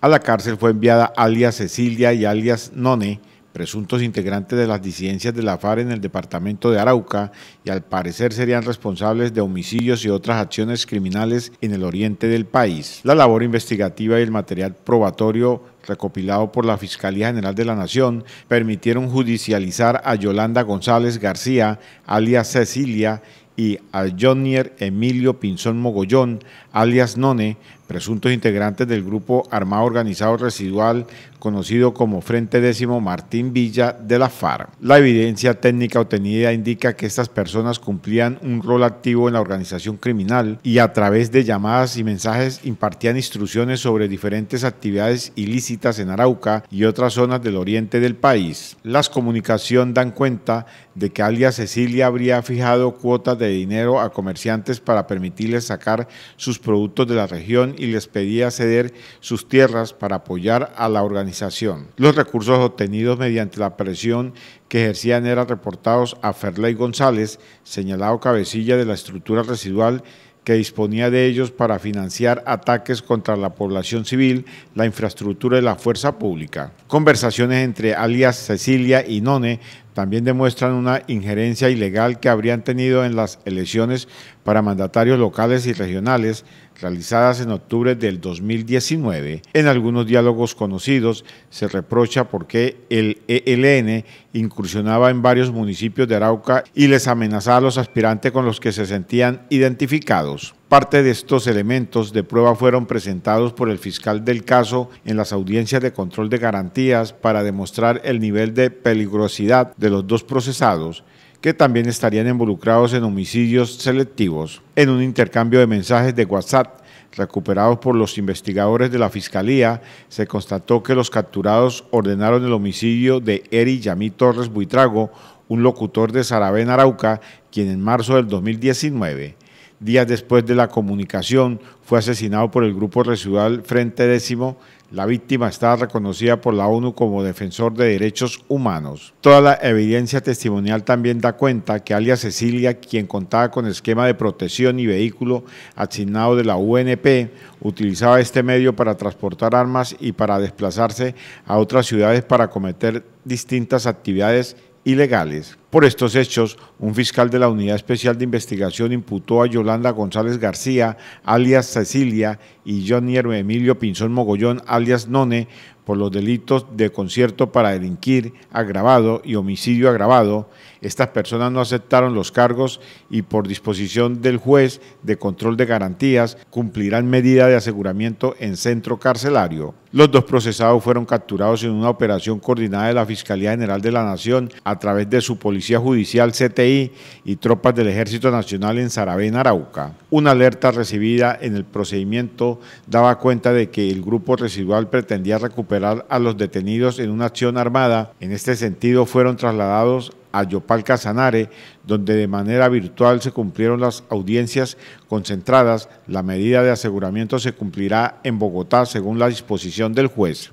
A la cárcel fue enviada alias Cecilia y alias None, presuntos integrantes de las disidencias de la FARC en el departamento de Arauca y al parecer serían responsables de homicidios y otras acciones criminales en el oriente del país. La labor investigativa y el material probatorio recopilado por la Fiscalía General de la Nación permitieron judicializar a Yolanda González García, alias Cecilia, y a Jonier Emilio Pinzón Mogollón, alias None, presuntos integrantes del grupo armado organizado residual conocido como Frente Décimo Martín Villa de la FARC. La evidencia técnica obtenida indica que estas personas cumplían un rol activo en la organización criminal y a través de llamadas y mensajes impartían instrucciones sobre diferentes actividades ilícitas en Arauca y otras zonas del oriente del país. Las comunicaciones dan cuenta de que alias Cecilia habría fijado cuotas de dinero a comerciantes para permitirles sacar sus productos de la región y les pedía ceder sus tierras para apoyar a la organización. Los recursos obtenidos mediante la presión que ejercían eran reportados a Ferley González, señalado cabecilla de la estructura residual que disponía de ellos para financiar ataques contra la población civil, la infraestructura y la fuerza pública. Conversaciones entre alias Cecilia y None también demuestran una injerencia ilegal que habrían tenido en las elecciones para mandatarios locales y regionales realizadas en octubre del 2019. En algunos diálogos conocidos se reprocha por qué el ELN incursionaba en varios municipios de Arauca y les amenazaba a los aspirantes con los que se sentían identificados. Parte de estos elementos de prueba fueron presentados por el fiscal del caso en las audiencias de control de garantías para demostrar el nivel de peligrosidad de los dos procesados que también estarían involucrados en homicidios selectivos, en un intercambio de mensajes de WhatsApp recuperados por los investigadores de la Fiscalía, se constató que los capturados ordenaron el homicidio de Eri Yamí Torres Buitrago, un locutor de Sarabén Arauca, quien en marzo del 2019 días después de la comunicación, fue asesinado por el grupo residual Frente Décimo. La víctima estaba reconocida por la ONU como defensor de derechos humanos. Toda la evidencia testimonial también da cuenta que Alia Cecilia, quien contaba con esquema de protección y vehículo asignado de la UNP, utilizaba este medio para transportar armas y para desplazarse a otras ciudades para cometer distintas actividades ilegales. Por estos hechos, un fiscal de la Unidad Especial de Investigación imputó a Yolanda González García, alias Cecilia, y Johnny Emilio Pinzón Mogollón, alias None, por los delitos de concierto para delinquir agravado y homicidio agravado. Estas personas no aceptaron los cargos y por disposición del juez de control de garantías cumplirán medida de aseguramiento en centro carcelario. Los dos procesados fueron capturados en una operación coordinada de la Fiscalía General de la Nación a través de su policía Policía Judicial CTI y tropas del Ejército Nacional en Sarabén, Arauca. Una alerta recibida en el procedimiento daba cuenta de que el grupo residual pretendía recuperar a los detenidos en una acción armada. En este sentido, fueron trasladados a Yopal Casanare, donde de manera virtual se cumplieron las audiencias concentradas. La medida de aseguramiento se cumplirá en Bogotá según la disposición del juez.